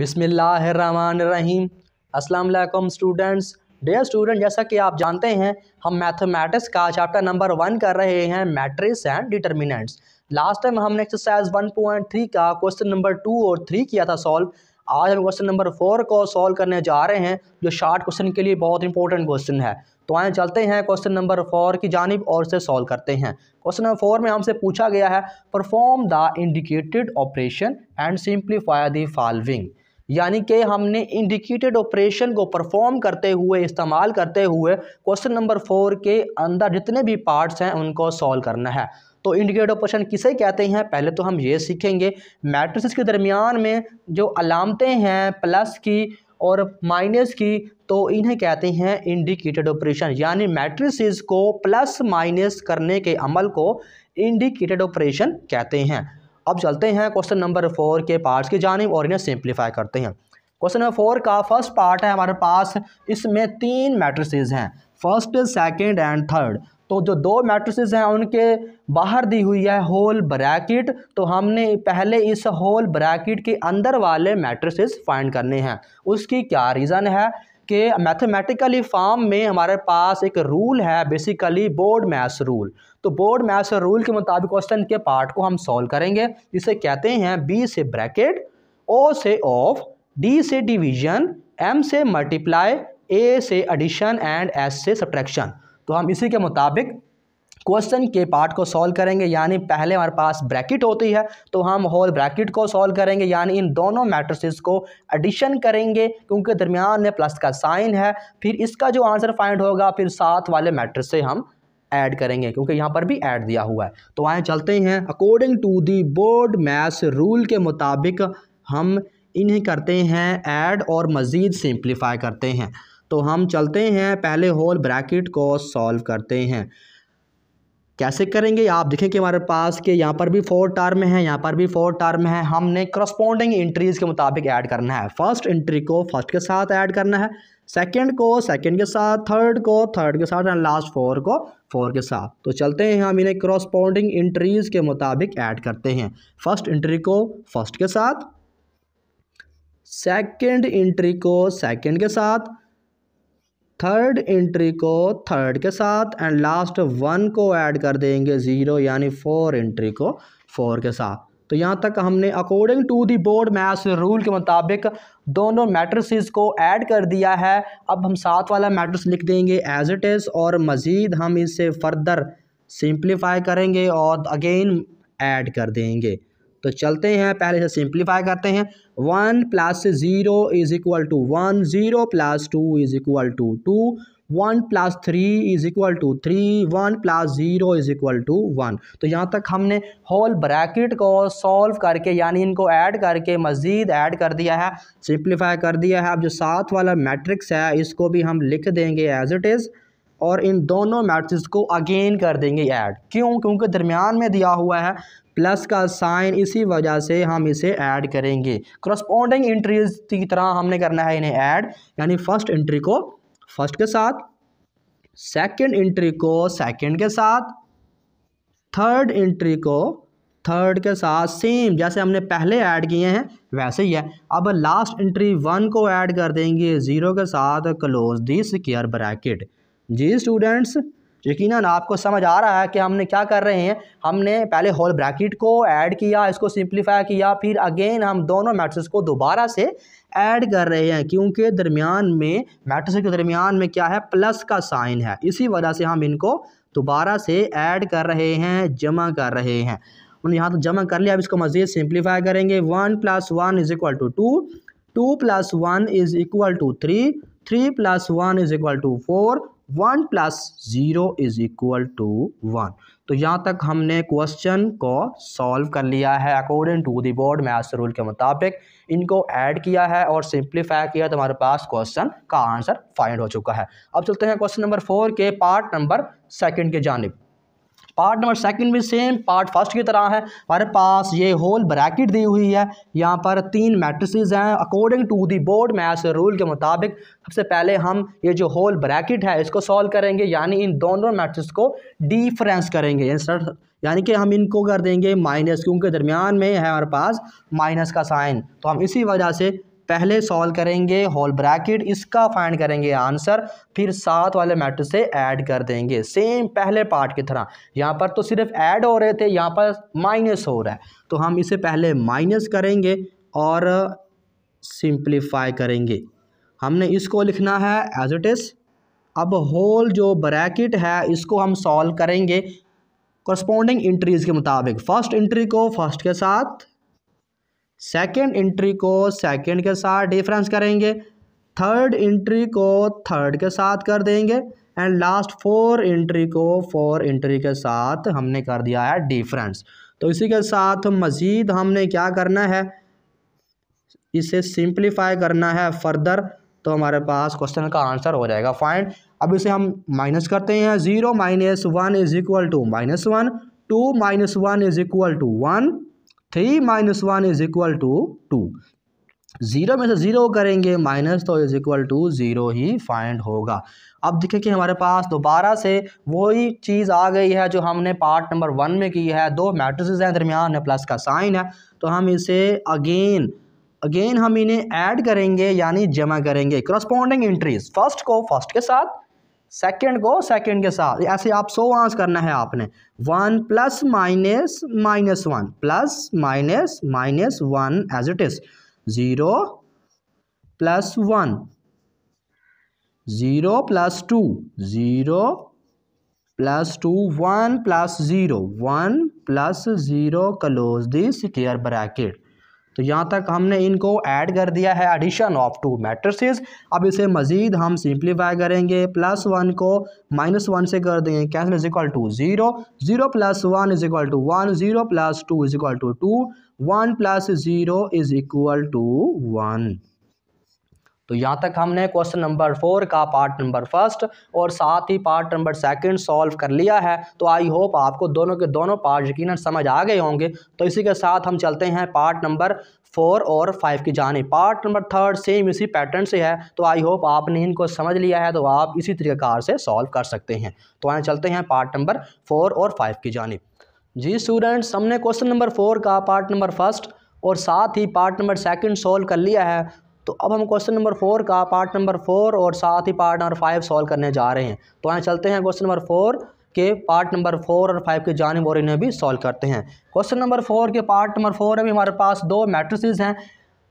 बिसमीम Aslam students day student जैसा कि आप जानते हैं हम मैथमेटिक्स का चैप्टर नंबर वन कर रहे हैं matrices and determinants last time हमने एक्सरसाइज वन पॉइंट थ्री का क्वेश्चन नंबर टू और थ्री किया था सॉल्व आज हम क्वेश्चन नंबर फोर को सॉल्व करने जा रहे हैं जो शार्ट क्वेश्चन के लिए बहुत इंपॉर्टेंट क्वेश्चन है तो आए चलते हैं क्वेश्चन नंबर फोर की जानब और से सॉल्व करते हैं क्वेश्चन नंबर फोर में हमसे पूछा गया है perform the indicated operation and simplify the following यानी कि हमने इंडिकेटेड ऑपरेशन को परफॉर्म करते हुए इस्तेमाल करते हुए क्वेश्चन नंबर फोर के अंदर जितने भी पार्ट्स हैं उनको सॉल्व करना है तो इंडिकेट ऑपरेशन किसे कहते हैं पहले तो हम ये सीखेंगे मैट्रिसेस के दरमियान में जो अलामतें हैं प्लस की और माइनस की तो इन्हें कहते हैं इंडिकेटेड ऑपरेशन यानी मैट्रिसेस को प्लस माइनस करने के अमल को इंडिकेटेड ऑपरेशन कहते हैं अब चलते हैं क्वेश्चन नंबर फोर के पार्ट्स की जानब और इन्हें सिंप्लीफाई करते हैं क्वेश्चन नंबर फोर का फर्स्ट पार्ट है हमारे पास इसमें तीन मैट्रिसेस हैं फर्स्ट सेकंड एंड थर्ड तो जो दो मैट्रिसेस हैं उनके बाहर दी हुई है होल ब्रैकेट तो हमने पहले इस होल ब्रैकेट के अंदर वाले मैट्रिसेस फाइंड करने हैं उसकी क्या रीज़न है कि मैथमेटिकली फॉर्म में हमारे पास एक रूल है बेसिकली बोर्ड मैथ्स रूल तो बोर्ड मैथ्स रूल के मुताबिक क्वेश्चन के पार्ट को हम सॉल्व करेंगे जिसे कहते हैं बी से ब्रैकेट ओ से ऑफ डी से डिवीजन एम से मल्टीप्लाई ए से एडिशन एंड एस से सब्ट्रैक्शन तो हम इसी के मुताबिक क्वेश्चन के पार्ट को सॉल्व करेंगे यानी पहले हमारे पास ब्रैकेट होती है तो हम होल ब्रैकेट को सॉल्व करेंगे यानी इन दोनों मैट्रिसेस को एडिशन करेंगे क्योंकि दरमियान में प्लस का साइन है फिर इसका जो आंसर फाइंड होगा फिर साथ वाले मैट्रिस से हम ऐड करेंगे क्योंकि यहाँ पर भी ऐड दिया हुआ है तो आए चलते हैं according to the board maths rule के मुताबिक हम इन्हें करते हैं ऐड और मज़ीद सिंप्लीफाई करते हैं तो हम चलते हैं पहले होल ब्रैकेट को सॉल्व करते हैं कैसे करेंगे आप देखें कि हमारे पास के यहाँ पर भी फोर टर्म है यहाँ पर भी फोर टर्म है हमने करस्पॉन्डिंग इंट्रीज़ के मुताबिक ऐड करना है फर्स्ट इंट्री को फर्स्ट के साथ ऐड करना है सेकंड को सेकंड के साथ थर्ड को थर्ड के साथ एंड लास्ट फोर को फोर के साथ तो चलते हैं हम इन्हें क्रॉसपॉन्डिंग इंट्रीज़ के मुताबिक ऐड करते हैं फर्स्ट इंट्री को फर्स्ट के साथ सेकेंड इंट्री को सेकेंड के साथ थर्ड एंट्री को थर्ड के साथ एंड लास्ट वन को ऐड कर देंगे ज़ीरो यानी फोर एंट्री को फोर के साथ तो यहाँ तक हमने according to the board maths rule के मुताबिक दोनों मैट्रिसेस को ऐड कर दिया है अब हम सात वाला मैट्रिक्स लिख देंगे एज इट इज़ और मज़ीद हम इसे फर्दर सिंप्लीफाई करेंगे और अगेन ऐड कर देंगे तो चलते हैं पहले से सिंप्लीफाई करते हैं one plus zero is equal to one zero plus two is equal to two one plus three is equal to three one plus zero is equal to one तो यहाँ तक हमने होल ब्रैकेट को solve करके यानी इनको add करके मज़ीद ऐड कर दिया है सिंप्लीफाई कर दिया है अब जो साथ वाला मैट्रिक्स है इसको भी हम लिख देंगे एज इट इज़ और इन दोनों मैट्रिक्स को अगेन कर देंगे ऐड क्यों क्योंकि दरमियान में दिया हुआ है प्लस का साइन इसी वजह से हम इसे ऐड करेंगे क्रस्पोंडिंग इंट्रीज की तरह हमने करना है इन्हें ऐड यानी फर्स्ट इंट्री को फर्स्ट के साथ सेकंड इंट्री को सेकंड के साथ थर्ड इंट्री को थर्ड के साथ सेम जैसे हमने पहले ऐड किए हैं वैसे ही है अब लास्ट इंट्री वन को ऐड कर देंगे ज़ीरो के साथ क्लोज दी स्केयर ब्रैकेट जी स्टूडेंट्स यकीनन आपको समझ आ रहा है कि हमने क्या कर रहे हैं हमने पहले होल ब्रैकेट को ऐड किया इसको सिंप्लीफाई किया फिर अगेन हम दोनों मैट्रिक्स को दोबारा से ऐड कर रहे हैं क्योंकि दरमियान में मैट्रिक्स के दरमियान में क्या है प्लस का साइन है इसी वजह से हम इनको दोबारा से ऐड कर रहे हैं जमा कर रहे हैं उन्होंने यहाँ तो जमा कर लिया अब इसको मज़ीद सिंप्लीफाई करेंगे one plus one is equal to two two plus one is equal to three three plus one is equal to four one plus zero is equal to one तो यहाँ तक हमने क्वेश्चन को सॉल्व कर लिया है according to the board maths rule के मुताबिक इनको ऐड किया है और सिंप्लीफाई किया तो हमारे पास क्वेश्चन का आंसर फाइंड हो चुका है अब चलते हैं क्वेश्चन नंबर फोर के पार्ट नंबर सेकंड के जानब पार्ट नंबर सेकंड भी सेम पार्ट फर्स्ट की तरह है हमारे पास ये होल ब्रैकेट दी हुई है यहाँ पर तीन मैट्रिसेस हैं according to the board math rule के मुताबिक सबसे पहले हम ये जो होल ब्रैकेट है इसको सॉल्व करेंगे यानी इन दोनों मैट्रिस को डिफ्रेंस करेंगे यानी कि हम इनको कर देंगे माइनस क्योंकि दरमियान में है हमारे पास माइनस का साइन तो हम इसी वजह से पहले सॉल्व करेंगे होल ब्रैकेट इसका फाइंड करेंगे आंसर फिर सात वाले मैट्रिक्स से ऐड कर देंगे सेम पहले पार्ट की तरह यहाँ पर तो सिर्फ ऐड हो रहे थे यहाँ पर माइनस हो रहा है तो हम इसे पहले माइनस करेंगे और सिंप्लीफाई करेंगे हमने इसको लिखना है एज इट इज़ अब होल जो ब्रैकेट है इसको हम सॉल्व करेंगे करस्पॉन्डिंग इंट्रीज़ के मुताबिक फ़र्स्ट इंट्री को फर्स्ट के साथ सेकेंड इंट्री को सेकेंड के साथ डिफरेंस करेंगे थर्ड इंट्री को थर्ड के साथ कर देंगे एंड लास्ट फोर इंट्री को फोर इंट्री के साथ हमने कर दिया है डिफरेंस तो इसी के साथ मज़ीद हमने क्या करना है इसे सिंप्लीफाई करना है फर्दर तो हमारे पास क्वेश्चन का आंसर हो जाएगा फाइन अब इसे हम माइनस करते हैं zero minus one is equal to minus one two minus one is equal to one three minus one is equal to two zero में से ज़ीरो करेंगे माइनस तो इज इक्वल टू ज़ीरो ही फाइंड होगा अब देखिए कि हमारे पास दोबारा से वही चीज़ आ गई है जो हमने पार्ट नंबर वन में की है दो मैट्रिसेस हैं दरमियान है प्लस का साइन है तो हम इसे अगेन अगेन हम इन्हें ऐड करेंगे यानी जमा करेंगे करस्पॉन्डिंग इंट्रीज फर्स्ट को फर्स्ट के साथ सेकेंड को सेकेंड के साथ ऐसे आप सो आंस करना है आपने one plus minus minus one plus minus minus one as it is zero plus one zero plus two zero plus two one plus zero one plus zero close the square bracket तो यहाँ तक हमने इनको add कर दिया है addition of to matrices अब इसे मज़ीद हम सिंप्लीफाई करेंगे प्लस वन को माइनस वन से कर देंगे cancel is equal to zero zero plus one is equal to one zero plus two is equal to two one plus zero is equal to one तो यहाँ तक हमने question number four का part number first और साथ ही part number second solve कर लिया है तो आई होप आपको दोनों के दोनों पार्ट यकीन समझ आ गए होंगे तो इसी के साथ हम चलते हैं पार्ट नंबर फोर और फाइव की जाने पार्ट नंबर थर्ड सेम इसी पैटर्न से है तो आई होप आपने इनको समझ लिया है तो आप इसी तरीक़ार से सॉल्व कर सकते हैं तो आए चलते हैं पार्ट नंबर फोर और फाइव की जाने जी स्टूडेंट्स हमने क्वेश्चन नंबर फोर का पार्ट नंबर फर्स्ट और साथ ही पार्ट नंबर सेकंड सॉल्व कर लिया है तो अब हम क्वेश्चन नंबर फोर का पार्ट नंबर फोर और साथ ही पार्ट नंबर फाइव सॉल्व करने जा रहे हैं तो आए चलते हैं क्वेश्चन नंबर फोर के पार्ट नंबर फोर और फाइव की जानब और इन्हें भी सॉल्व करते हैं क्वेश्चन नंबर फोर के पार्ट नंबर फोर में हमारे पास दो मैट्रिसेस हैं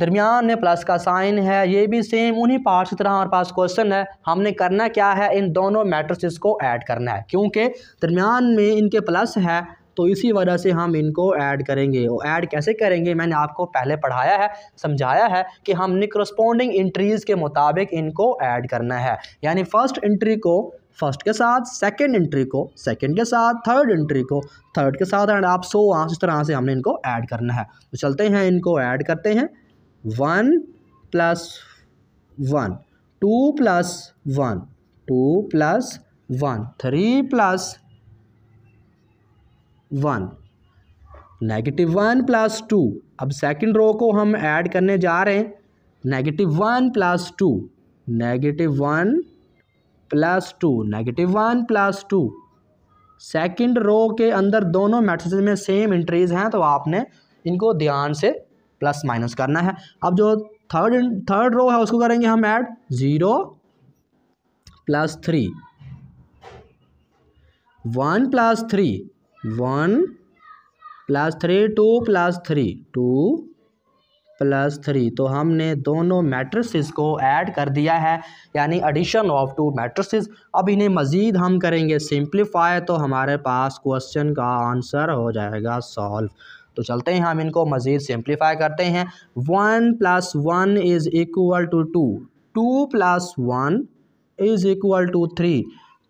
दरमियान में प्लस का साइन है ये भी सेम उन्हीं पार्ट्स की तरह हमारे पास क्वेश्चन है हमने करना क्या है इन दोनों मैट्रिसेस को ऐड करना है क्योंकि दरमियान में इनके प्लस है तो इसी वजह से हम इनको ऐड करेंगे और ऐड कैसे करेंगे मैंने आपको पहले पढ़ाया है समझाया है कि हमने क्रस्पोंडिंग इंट्रीज़ के मुताबिक इनको ऐड करना है यानी फ़र्स्ट इंट्री को फर्स्ट के साथ सेकंड एंट्री को सेकंड के साथ थर्ड एंट्री को थर्ड के साथ एंड आप सो आंस इस तरह से हमने इनको ऐड करना है तो चलते हैं इनको ऐड करते हैं one plus one two plus one two plus one three plus one negative one plus two अब सेकंड रो को हम ऐड करने जा रहे हैं negative one plus two negative one plus two negative one plus two second row के अंदर दोनों मैट्रिसेस में सेम इंट्रीज हैं तो आपने इनको ध्यान से प्लस माइनस करना है अब जो थर्ड थर्ड रो है उसको करेंगे हम add zero plus three one plus three one plus three two plus three two plus three तो हमने दोनों मैट्रिसेस को ऐड कर दिया है यानी एडिशन ऑफ टू मैट्रिसेस अब इन्हें मज़ीद हम करेंगे सिंप्लीफाई तो हमारे पास क्वेश्चन का आंसर हो जाएगा सॉल्व तो चलते हैं हम इनको मज़ीद सिंप्लीफाई करते हैं one plus one is equal to two two plus one is equal to three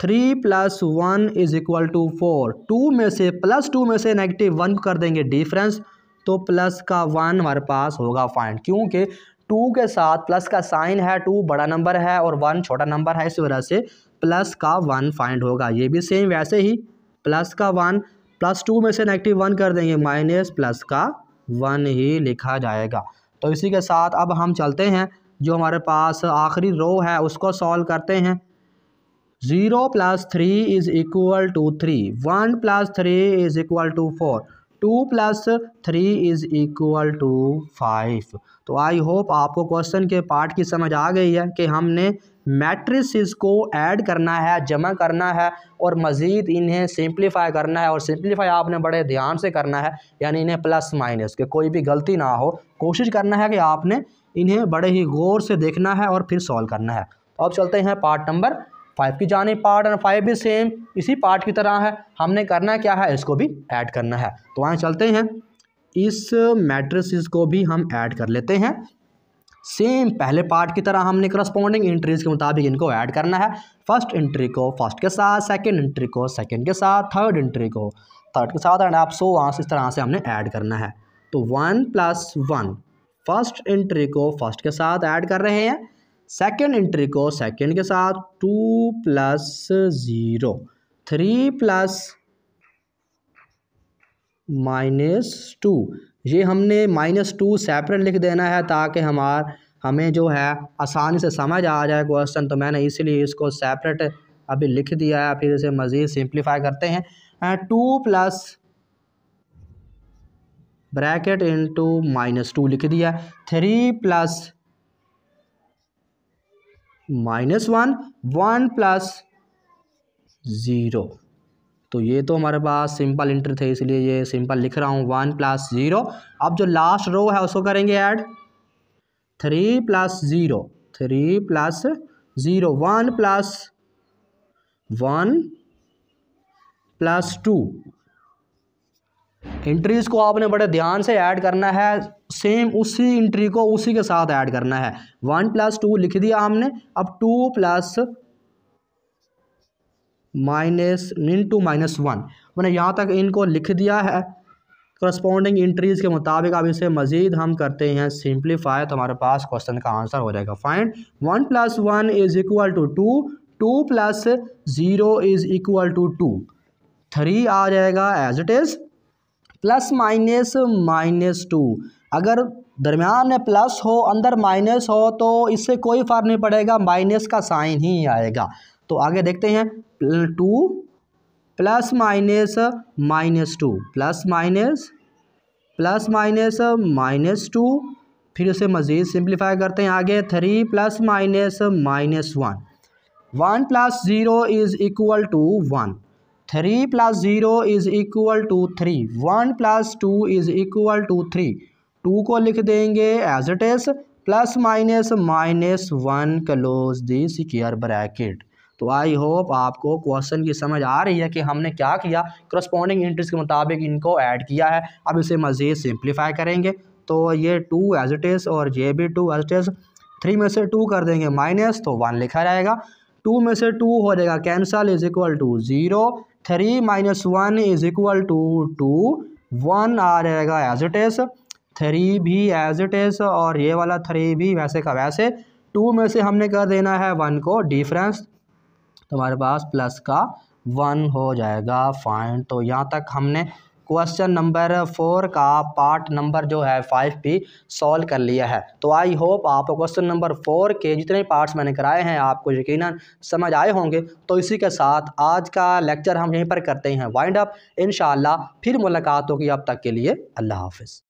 three plus one is equal to four two में से प्लस टू में से नेगेटिव वन कर देंगे डिफरेंस तो प्लस का वन हमारे पास होगा फाइंड क्योंकि टू के साथ प्लस का साइन है टू बड़ा नंबर है और वन छोटा नंबर है इस वजह से प्लस का वन फाइंड होगा ये भी सेम वैसे ही प्लस का वन प्लस टू में से नेगेटिव वन कर देंगे माइनस प्लस का वन ही लिखा जाएगा तो इसी के साथ अब हम चलते हैं जो हमारे पास आखिरी रो है उसको सॉल्व करते हैं zero plus three is equal to three one plus three is equal to four two plus three is equal to five तो आई होप आपको क्वेश्चन के पार्ट की समझ आ गई है कि हमने मैट्रिसेस को ऐड करना है जमा करना है और मज़ीद इन्हें सिंप्लीफाई करना है और सिंप्लीफाई आपने बड़े ध्यान से करना है यानी इन्हें प्लस माइनस के कोई भी गलती ना हो कोशिश करना है कि आपने इन्हें बड़े ही गौर से देखना है और फिर सॉल्व करना है तो अब चलते हैं पार्ट नंबर फाइव की जाने पार्ट एंड फाइव भी सेम इसी पार्ट की तरह है हमने करना क्या है इसको भी ऐड करना है तो वहाँ चलते हैं इस मैट्रिस को भी हम ऐड कर लेते हैं सेम पहले पार्ट की तरह हमने करस्पॉन्डिंग इंट्रीज के मुताबिक इनको ऐड करना है फर्स्ट इंट्री को फर्स्ट के साथ सेकेंड इंट्री को सेकेंड के साथ थर्ड इंट्री को थर्ड के साथ एंड आप सो वहाँ से इस तरह से हमने ऐड करना है तो one plus one first entry को फर्स्ट के साथ ऐड कर रहे हैं सेकेंड एंट्री को सेकेंड के साथ two plus zero three plus minus two ये हमने माइनस टू सेपरेट लिख देना है ताकि हमार हमें जो है आसानी से समझ आ जाए क्वेश्चन तो मैंने इसीलिए इसको सेपरेट अभी लिख दिया है फिर इसे मज़ीद सिंप्लीफाई करते हैं two plus bracket into minus two लिख दिया three plus minus one one plus zero तो ये तो हमारे पास सिंपल इंटर थे इसलिए ये सिंपल लिख रहा हूँ वन प्लस ज़ीरो अब जो लास्ट रो है उसको करेंगे add three plus zero three plus zero one plus one plus two entries को आपने बड़े ध्यान से ऐड करना है सेम उसी इंट्री को उसी के साथ ऐड करना है वन प्लस टू लिख दिया हमने अब two plus minus into minus one मैंने यहाँ तक इनको लिख दिया है करस्पॉन्डिंग इंट्रीज़ के मुताबिक अब इसे मज़ीद हम करते हैं सिंप्लीफाई तो हमारे पास क्वेश्चन का आंसर हो जाएगा find one plus one is equal to two two plus zero is equal to two three आ जाएगा as it is plus minus minus two अगर दरमियान में प्लस हो अंदर माइनस हो तो इससे कोई फ़र्क नहीं पड़ेगा माइनस का साइन ही आएगा तो आगे देखते हैं two plus minus minus two plus minus plus minus minus two फिर उसे मज़ीद सिंप्लीफाई करते हैं आगे three plus minus minus one one plus zero is equal to one three plus zero is equal to three one plus two is equal to three two को लिख देंगे as it is plus minus minus one close the square bracket तो I hope आपको question की समझ आ रही है कि हमने क्या किया करस्पॉन्डिंग इंटरेस्ट के मुताबिक इनको ऐड किया है अब इसे मज़ीद सिंप्लीफाई करेंगे तो ये टू एज इट इज़ और ये भी two as it is three में से टू कर देंगे माइनस तो वन लिखा रहेगा टू में से टू हो जाएगा cancel is equal to zero three minus one is equal to two two one जाएगा एज इट इज़ थ्री भी एज इट इज़ और ये वाला थ्री भी वैसे का वैसे टू में से हमने कर देना है वन को डिफरेंस तुम्हारे पास प्लस का वन हो जाएगा फाइन तो यहाँ तक हमने क्वेश्चन नंबर फोर का पार्ट नंबर जो है फाइव भी सॉल्व कर लिया है तो आई होप आप क्वेश्चन नंबर फोर के जितने पार्ट्स मैंने कराए हैं आपको यकीन समझ आए होंगे तो इसी के साथ आज का लेक्चर हम यहीं पर करते हैं वाइंड अप इन फिर मुलाकात होगी अब तक के लिए अल्लाह हाफिज़